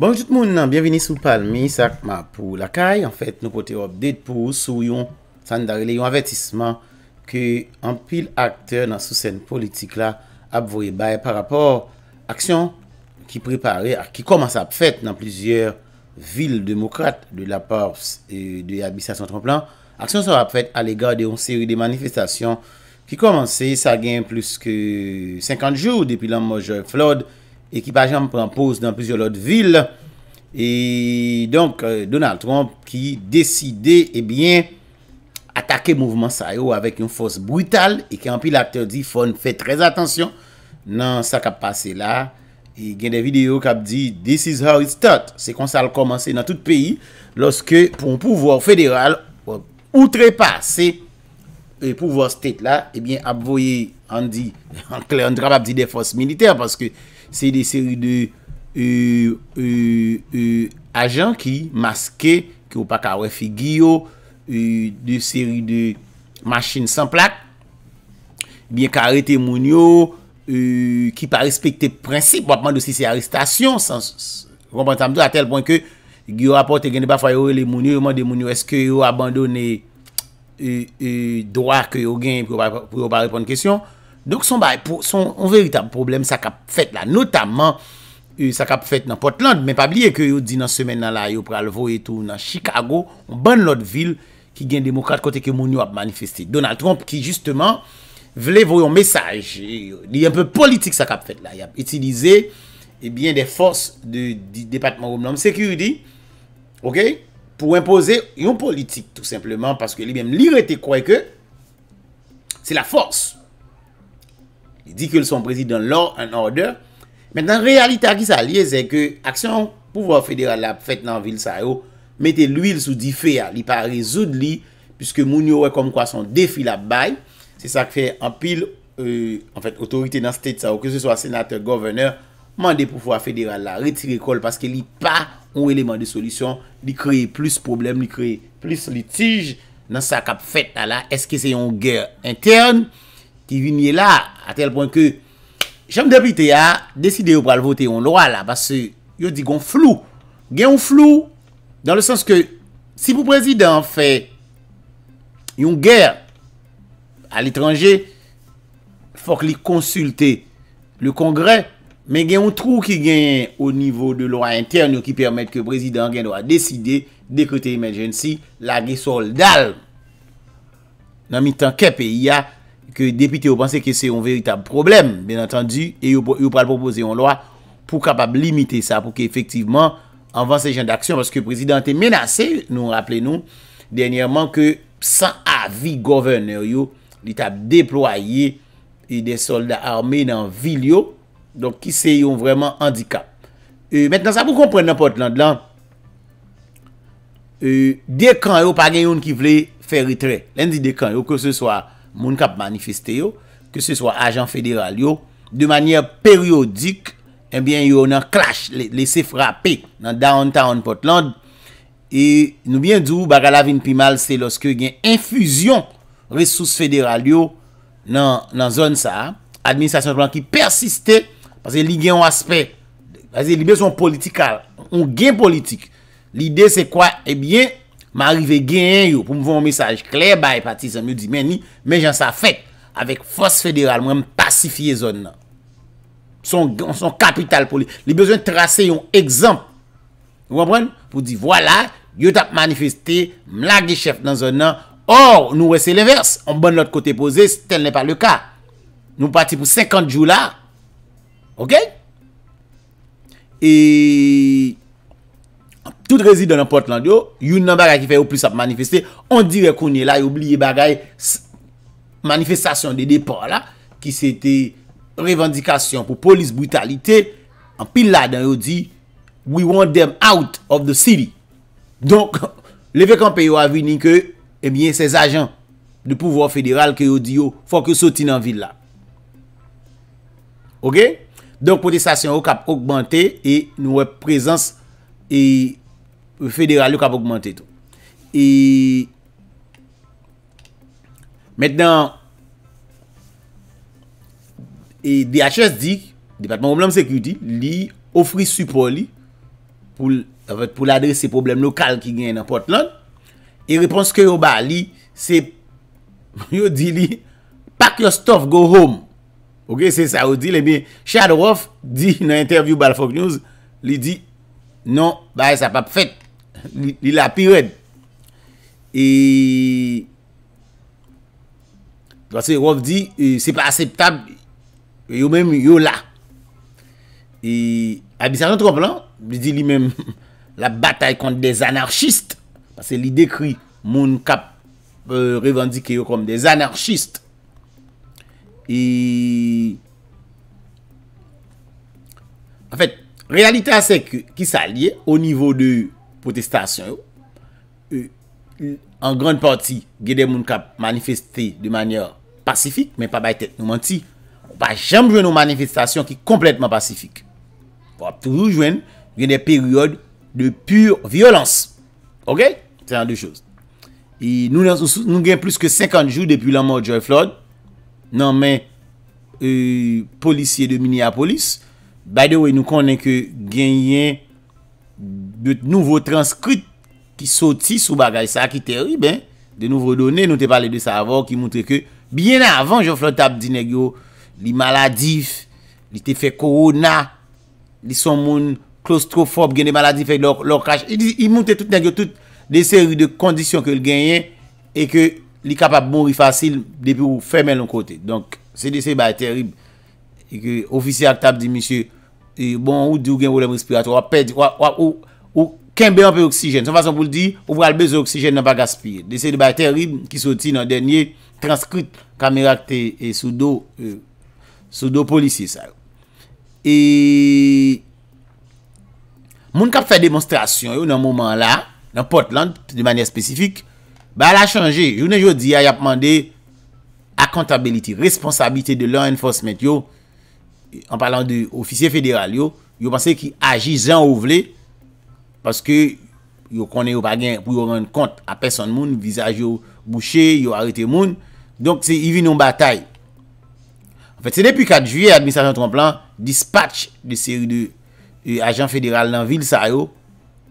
Bonjout moun nan, bienveni sou palmi, sak ma pou lakay. An fèt, nou kote wap det pou sou yon sandarele, yon avetisman ke an pil akte nan sou sèn politik la ap vwoye baye par apor aksyon ki prepare, ki koman sa ap fèt nan plizye vil demokrate de la part e de Abisasyon Tromplan. Aksyon sa ap fèt alè gade yon seri de manifestasyon ki koman se sa gen plus ke 50 jou depi lan Mojoi Flod. Ekipajan mpren pose nan pizyo lot vil. E donk euh, Donald Trump ki deside e bien atake mouvman sa yo avèk yon fos brutal e ki an pi l'akter di fon fè trez atensyon nan sa kap pase la. E gen de video kap di This is how it start. Se kon sal komanse nan tout peyi loske pou mpouvo federal ou trepase e pouvo state la e bien ap voye an di an drap ap di de fos militer paske Se de seri de e, e, e, ajan ki maske, ki ou pa ka refi Giyo, de seri de maschine san plak, biye ka rete moun yo ki pa respekte prinsip wapman dosi se arrestasyon, san rompantam do a tel pwant ke Giyo rapote geni pa fwa yo le moun yo, moun yo eske yo abandone doak yo geni pou yo pa repon kesyon, Donk son ba, son veritab problem sa kap fet la. Notamman, e, sa kap fet nan Portland, men pabliye ke yo di nan semen nan la, yo pral vowe tou nan Chicago, on ban lot vil ki gen demokrate kote ke moun yo ap manifesti. Donald Trump ki justeman vle vowe yon mesaj. Di e, yon peu politik sa kap fet la. Yon ap itilize, ebyen, de fos de Departement of Homeland Security, ok, pou impose yon politik tout simplement, paske li bem li rete kwae ke se la fos. Di ke son prezident lor an order Men nan realita ki sa liye Zè ke aksyon pouvoi federal la fèt nan vil sa yo Mete l'huil sou di fè ya Li pa rezoud li Piske moun yo wè kom kwa son defi la bay Se sak fè an pil En fèt otorite nan stèd sa yo Ke se so a senatèr governor Mande pouvoi federal la retire kol Paske li pa ou eleman de solisyon Li kreye plus problem Li kreye plus litij Nan sak ap fèt la la Eske se yon gèr interne Ki vinye la a tel point ke chanm depite a deside yo pral vote yon lwa la. Basse yo digon flou. Gen yon flou dan le sens ke si pou prezident fe yon ger al etranje fok li konsulte le kongre men gen yon trou ki gen o nivou de lwa interne ki permette ke prezident gen do a deside dekote emergency la gen soldal. Nan mi tan ke peyi a ke depite yo panse ke se yon veritab problem, ben entendi, e yo pral propose yon loy pou kapab limite sa, pou ke efektiveman anvan se jen d'aksyon, paske prezident te menase, nou rappele nou, denyerman ke san avi govener yo, li tap deploye e de solda arme nan vil yo, donk ki se yon vreman handika. Metnan sa pou kompre n'apote landlan, dekanyo pa gen yon ki vle ferritre, len di dekanyo ke se swa, moun kap manifeste yo, ke se swa ajan federal yo, de manyer peryodik, ebyen eh yo nan clash, lese frape, nan downtown Portland, e nou byen djou, baga lavin pimal, se loske gen infuzyon, resous federal yo, nan zon sa, administasyon plan ki persistè, pase li gen waspè, pase li beson politikal, ou gen politik, li de se kwa, ebyen, eh M'arive gen yo pou m'vou m'messaj. Kler ba e pati. M'you di meni. Men jan sa fèk. Awek fos federal mwen m'pacifiye zon nan. Son kapital pou li. Li bezwen trase yon egzamp. Mwen mwen pou di. Vwala. Yot ap manifesté. M'lak de chef nan zon nan. Or nou wese le vers. M'bon l'ot kote pose. Tel ne pa le ka. Nou pati pou 50 jou la. Ok? E... tout rezidè nan Portland yo, yon nan bagay ki fè yo plus ap manifestè, on dire konye la, yon oubliye bagay, manifestasyon de depò la, ki sè te revendikasyon pou polis brutalité, an pil la dan yo di, we want them out of the city. Donk, levek an peyo avini ke, ebyen eh sez ajan, de pouvo federal ke yo di yo, fòk yo soti nan vil la. Ok? Donk, potestasyon yo kap oqbante, e nouwe prezans, e... Fèderal yo kap augmente to. E, Mèt nan, E, DHS di, Depatman problem security, Li, Ofri support li, Poul, Poul adres se problem lokal ki gen nan Portland, E, repons kè yo ba, Li, Se, Yo di li, Pak yo stof go home, Ok, se sa yo di le, Mè, Chad Ruff, Di nan interview bal fok news, Li di, Non, Ba, e sa pa pfèt, Li la piwèd. E Basè wav di, se pa aseptab yo mèm yo e, la. E Abisar yon trop lan, li di li mèm la batay kont de zanarchist. Basè li dekri moun kap euh, revandike yo kom de zanarchist. E En fèt, realita se ki sa liye o nivou de yon potestasyon yo. E, en grande parti, gen de moun kap manifesté de manyor pasifik, men pa baytèt nou manti. On pa jem jwen nou manifestasyon ki kompletman pasifik. Toujou jwen gen de periode de pur violans. Ok? Se yon de chouz. Nou gen plus ke 50 jou depi lan mò Joy Floyd. Nan men euh, policye de Minneapolis. By the way, nou konen ke gen yen de nouvo transkrit ki soti sou bagay. Sa ki terib, de nouvo donen, nou te pale de sa avok, ki mounte ke, biye nan avan, joun flotap di negyo, li maladif, li te fe korona, li son moun klostrofob, gen de maladif, fek lor kaj, i mounte tout negyo, tout de seri de kondisyon ke l genyen, e ke li kapap mori fasil, depi ou femen lon kote. Donk, se de seri ba e terib, e ke ofisyak tap di misye, bon ou di ou gen volen respirato, wapèd, wap ou, Ou kenbe anpe oksijen. Son fason pou l di, ouvral bez o oksijen nan pa gaspire. Desi de baite rib ki soti nan denye transkrit kamerak te e sou do e, polisye sa. E moun kap fè demonstrasyon yo nan mouman la, nan Portland, de manye spesifik, ba la chanje. Jounen jodi a yap mande akontabiliti, responsabilite de l'enforcement yo, an palan de ofisye federal yo, yo panse ki aji zan ou vle, Paske yo konen yo bagen pou yo ren kont a peson moun, vizaj yo boucher, yo arete moun. Donk se yi vi nou batay. Enfet, se depi 4 juye, administrasyon Tromplan dispatch de seri de e, ajan federal nan vil sa yo.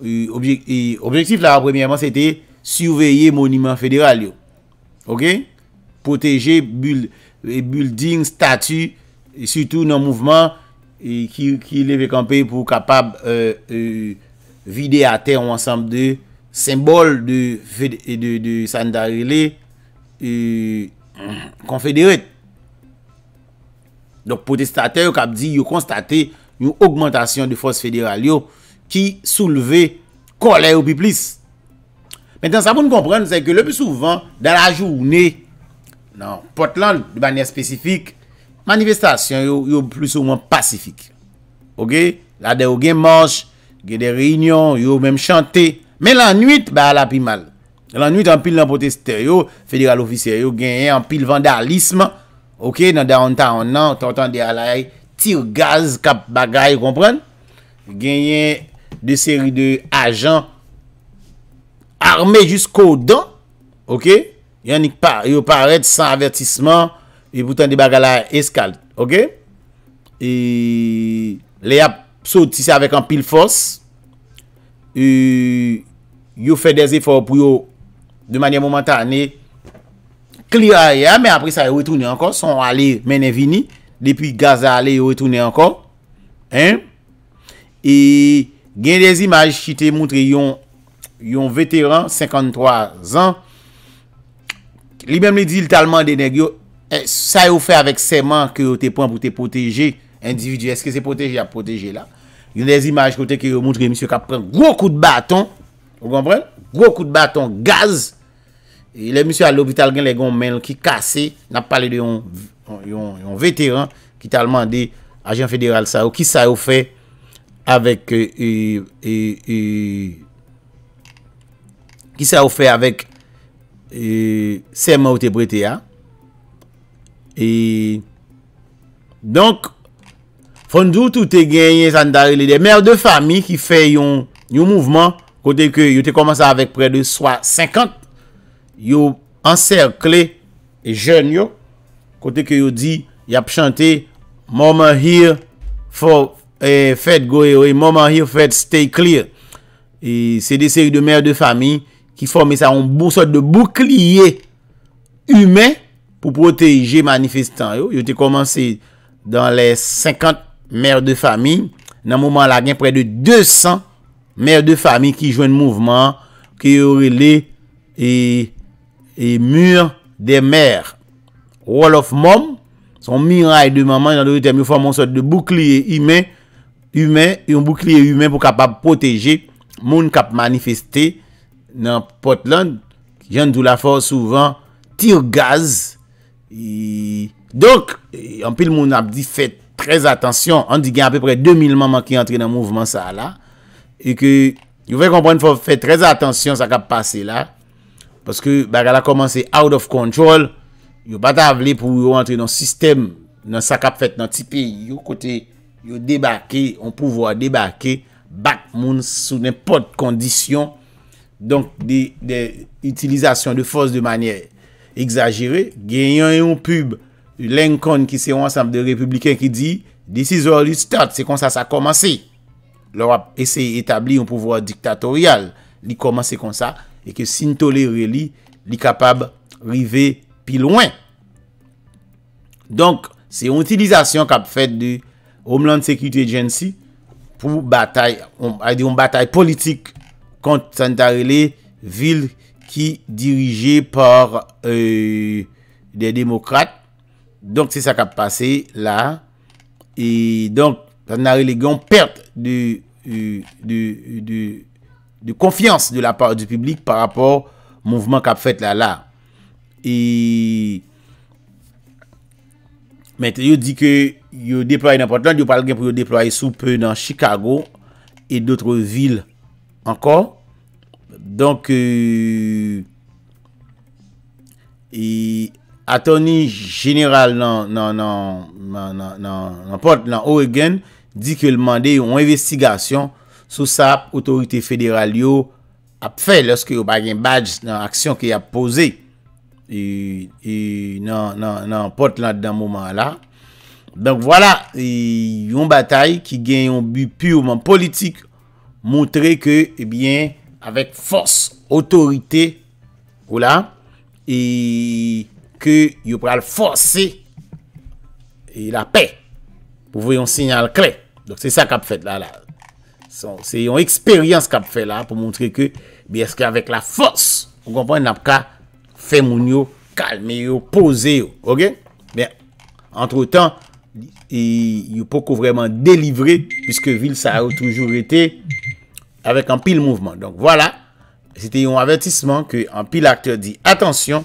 E, e, objektif la, premièman, se te surveye monument federal yo. Ok? Proteje building, statu, et surtout nan mouvment ki leve kampè pou kapab... Euh, euh, vide a ter ou ansam de sembol de sanitarele e, mm, konfedere. Dok potestater yo kap di yo konstate yon augmentation de fos federal yo ki souleve kolè ou pi plis. Mèten sa pou nou komprenn, nou se ke le pi souvan da la jounè nan Portland, di banyè spesifik, manifestasyon yo plus ou mwen pasifik. La derogè manj Gè de réunion, yo mèm chante. Mè l'anuit, bè al api mal. L'anuit, anpil nan protester yo, federal ofisier yo, gènyen anpil vandalisme. Ok, nan da anta anan, tonton de alay, tir gaz kap bagay, yon kompren. Gènyen de seri de ajan arme jisko don. Ok, yon nik pa. Yo paret san avertisman, yon poutan de bagay la eskal. Ok, lè ap sot si sa avek an pil fos, euh, yo fe dez efor pou yo de manye momentane, kli a ya, men apre sa yo etounen ankon, son ale menen vini, depi gaz ale yo etounen ankon, e gen dez imaj ki te moutre yon yon veteran, 53 an, li men me di l talman dene, yo sa eh, yo fe avek seman ki yo te pon pou te poteje individu, eske se poteje, a poteje la, Yon des imaj kote ki yo mountre Misyou ka pren gwo kout baton Gwo kout baton gaz Le misyon alovital gen le goun men Ki kase Nap pale de yon veteran Ki talman de ajen federal sa Ou ki sa ou fe Avèk Ki sa ou fe avèk Sèman ou te brete ya E Donk Fondout ou te genye san dare li de mer de fami ki fe yon yon mouvman. Kote ke yo te komanse avèk pre de swa 50. Yo anser kle e jen yo. Kote ke yo di, yap chante, Moman here for a eh, fed go away, moman here for a stay clear. Se de seri de mer de fami ki fòmè sa yon bousot de boukliye humè pou proteje manifestan. Yo te komanse dan le 50 mouvman. mèr de fami, nan mouman la gen pre de 200 mèr de fami ki jwen mouvman, ki yorele e mûr de mèr. Rolof moum, son mi ray de maman, yon boukliye yon mèm pou kapap proteje, moun kap manifesté nan Portland, jen djou la for souvan, tir gaz, yon pil moun ap di fèt trez atensyon, an di gen apè pre 2000 maman ki entre nan mouvment sa la, e ke, yo fè kompren fò fè trez atensyon sa kap pase la, paske baga la komanse out of control, yo bat avle pou yo entre nan sistem, nan sa kap fèt nan tipi, yo kote, yo debake, on pouvo a debake, bak moun sou nenpote kondisyon, donk de, de, itilizasyon de fòs de manye, exagere, gen yon yon pub, Lenkon ki se wansam de republikan ki di, this is where we start, se kon sa sa komanse, lor ap ese etabli yon pouvoi diktatorial, li komanse kon sa, e ke sin tolere li, li kapab rive pi loin. Donk, se yon utilizasyon kap fèd de Homeland Security Agency pou batay, a di yon batay politik kont Santarelle, yon batay vil ki dirije par de euh, demokrate, Donk se sa kap pase la. E donk, sanare legyon perte de euh, de konfians de la part du publik par rapport mouvment kap fet la la. E Mète, yo di ke yo deploye nèpote la, yo pal gen pou yo deploye soupe nan Chicago et doutre vil ankon. Donk e euh, e atoni general nan... nan... nan pot lan Oregon, di ke l mande yon investigasyon sou sa ap otorite federal yo ap fe lorske yo bagen badge nan aksyon ki ap pose e, e, nan... nan pot lan dan mouman la. Donk wala, e, yon batay ki gen yon bi pyou man politik, montre ke, ebyen, avek fos otorite ou la, e... ke yon pral force e la pe pou voyon sinyal kle. Donk se sa kap fet la. Se yon eksperyans kap fet la pou montre ke, bi eske avek la force pou kompwen napka, fe moun yo kalme yo, pose yo. Ok? Bien. Entre tan, e, yon pokou vreman delivre, puisque vil sa ou toujou rete avek an pil mouvman. Donk wala, se te yon avatisman ke an pil akter di, atensyon,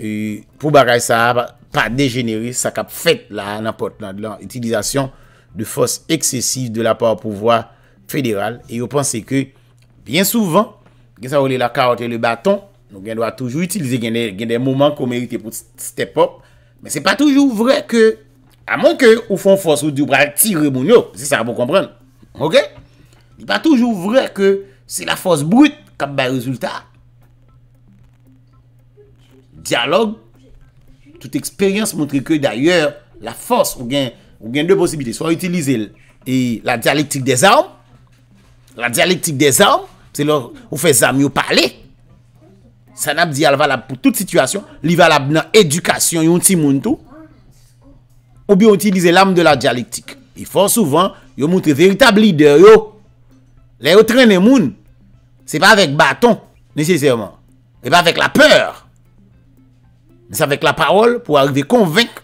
E pou bagay sa ap pa degenere, sa kap fèt la napot nan de lan, utilizasyon de fòs eksessif de la pa wapouvoi fèderal, e yo panse ke, bien souvan, gen sa wole la karote le baton, nou gen do a toujou utilize gen de mouman kou merite pou step up, men se pa toujou vre ke, a moun ke, ou fon fòs ou di ou pral tire moun yo, se sa wapou kompran, ok? Di pa toujou vre ke, se la fòs brout kap bay rezultat, Dialogue, tout expérience montre que d'ailleurs la force ou gen, ou gen deux possibilités. Soit utiliser la dialectique des armes, la dialectique des armes, c'est l'ordre ou fès armes ou parlez. Sanap di al valable pour toute situation, li valable dans l'éducation, yon ti moun tout. Ou bi utilise l'arme de la dialectique. Et fort souvent, yon montre véritable l'idée, yon, lè yon traîne moun. C'est pas avec bâton, nécessairement, c'est pas avec la peur. Nè sa vek la parol pou arrive kon venk.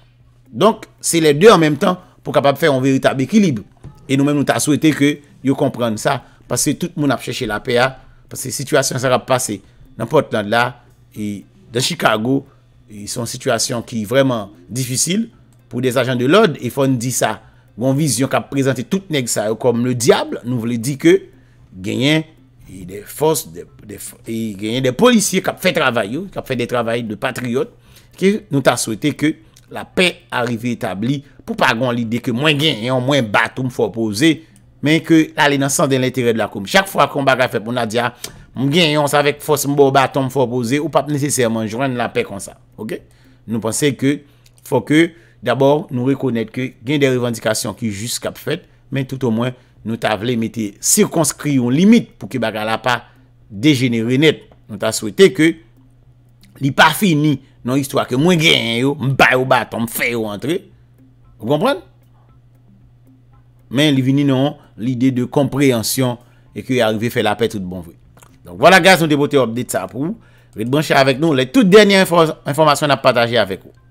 Donk, se lè dè an mèm tan pou kapap fè an veritab ekilib. E nou mèm nou ta souwete ke yo komprenn sa. Pase tout moun ap chèche la PA. Pase situasyon sa rap pase. Nampot nan la. E dan Chicago, yon son situasyon ki vreman difisil. Pou des ajan de l'od, e fon di sa. Gon viz yon kap prezante tout neg sa yo kom le diable. Nou vle di ke genyen genyen. e genyen de polisye kap fè travayou, kap fè de travayou de patriot, ki nou ta souwete ke la pe arrive etabli, pou pa gwen lide ke mwen genyen, mwen batou mwen fòpose, men ke la le nan san de l'intere de la koum. Chak fwa kon baga fèp, mwen a dja, mwen genyen, mwen savèk fòs mwen batou mwen fòpose, ou pap nesesèman jwen la pe konsa. Nou pense ke, fò ke dabor nou rekonèt ke genyen de revendikasyon ki jist kap fèt, men tout o mwen fòpose, Nou ta vle mette sirkonskri yon limit pou ki bagala pa dejenere net. Nou ta souwete ke li pa fini nan istwa ke mwen gen yo, mba yo bat, mfe yo antre. Ou komprende? Men li vini nan lide de komprehensyon e ke yon arive fe la pet ou de bon vre. Donc voilà, gaz, nou te bote yon det sa pou. Ret brancher avek nou le tout denye informasyon ap pataje avek ou.